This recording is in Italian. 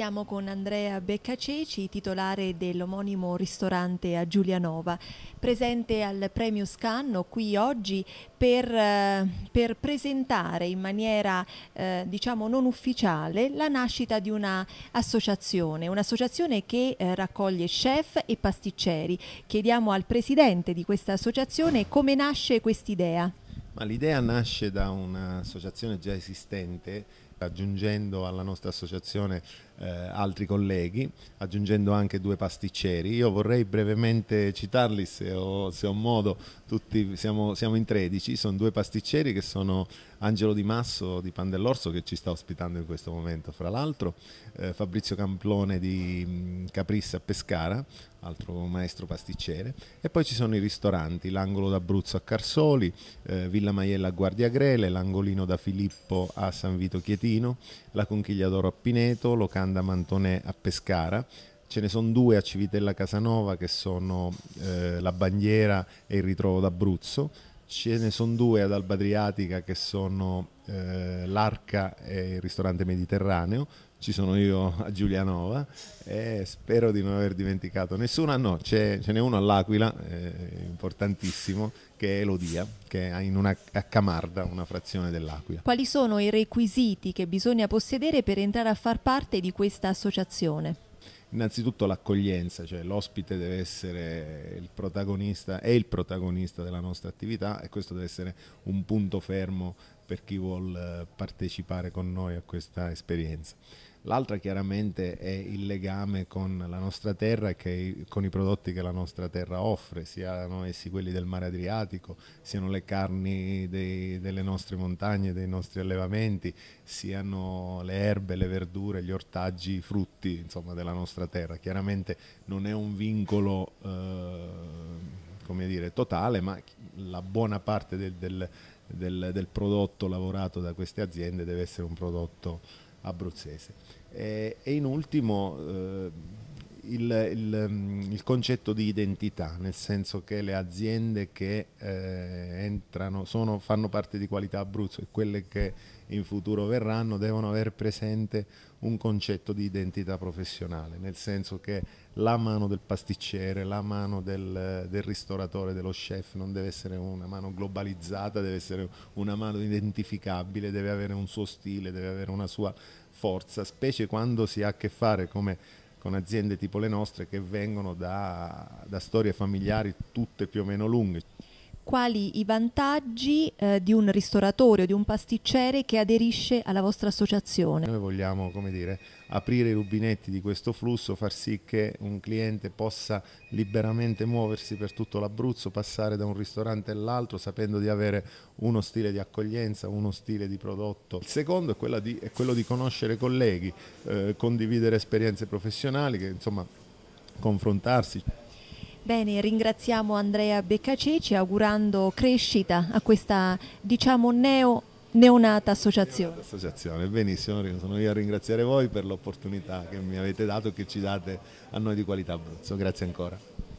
Siamo con Andrea Beccaceci, titolare dell'omonimo ristorante a Giulianova, presente al Premio Scanno qui oggi per, eh, per presentare in maniera eh, diciamo non ufficiale la nascita di un'associazione, un'associazione che eh, raccoglie chef e pasticceri. Chiediamo al presidente di questa associazione come nasce quest'idea. l'idea nasce da un'associazione già esistente aggiungendo alla nostra associazione eh, altri colleghi, aggiungendo anche due pasticceri. Io vorrei brevemente citarli se ho, se ho modo, Tutti, siamo, siamo, in 13, sono due pasticceri che sono Angelo Di Masso di Pan dell'Orso che ci sta ospitando in questo momento, fra l'altro, eh, Fabrizio Camplone di mm, Caprissa Pescara, altro maestro pasticcere, e poi ci sono i ristoranti, l'angolo d'Abruzzo a Carsoli, eh, Villa Maiella a Guardia Grele, l'angolino da Filippo a San Vito Chietino, Torino, la Conchiglia d'Oro a Pineto, Locanda Mantonè a Pescara. Ce ne sono due a Civitella Casanova che sono eh, la bandiera e il ritrovo d'Abruzzo. Ce ne sono due ad Alba Adriatica che sono eh, l'Arca e il ristorante mediterraneo ci sono io a Giulianova e spero di non aver dimenticato nessuno. Ah, no, ce n'è uno all'Aquila, eh, importantissimo che è Elodia, che è in una, a Camarda, una frazione dell'Aquila. Quali sono i requisiti che bisogna possedere per entrare a far parte di questa associazione? Innanzitutto l'accoglienza, cioè l'ospite deve essere il protagonista, è il protagonista della nostra attività e questo deve essere un punto fermo per chi vuole eh, partecipare con noi a questa esperienza. L'altra chiaramente è il legame con la nostra terra e con i prodotti che la nostra terra offre, siano essi quelli del mare Adriatico, siano le carni dei, delle nostre montagne, dei nostri allevamenti, siano le erbe, le verdure, gli ortaggi, i frutti insomma, della nostra terra. Chiaramente non è un vincolo eh, come dire, totale, ma la buona parte del, del, del, del prodotto lavorato da queste aziende deve essere un prodotto abruzzese. E, e in ultimo... Eh, il, il, mm, il, concetto di identità, nel senso che le aziende che eh, entrano, sono, fanno parte di Qualità Abruzzo e quelle che in futuro verranno devono aver presente un concetto di identità professionale, nel senso che la mano del pasticcere, la mano del, del ristoratore, dello chef non deve essere una mano globalizzata, deve essere una mano identificabile, deve avere un suo stile, deve avere una sua forza, specie quando si ha a che fare come con aziende tipo le nostre che vengono da, da storie familiari tutte più o meno lunghe quali i vantaggi eh, di un ristoratore o di un pasticcere che aderisce alla vostra associazione? Noi vogliamo, come dire, aprire i rubinetti di questo flusso, far sì che un cliente possa liberamente muoversi per tutto l'Abruzzo, passare da un ristorante all'altro sapendo di avere uno stile di accoglienza, uno stile di prodotto. Il secondo è, di, è quello di conoscere colleghi, eh, condividere esperienze professionali, che, insomma confrontarsi. Bene, ringraziamo Andrea Beccaceci augurando crescita a questa diciamo neo neonata associazione. Neonata associazione, benissimo, sono io a ringraziare voi per l'opportunità che mi avete dato e che ci date a noi di Qualità Abruzzo, grazie ancora.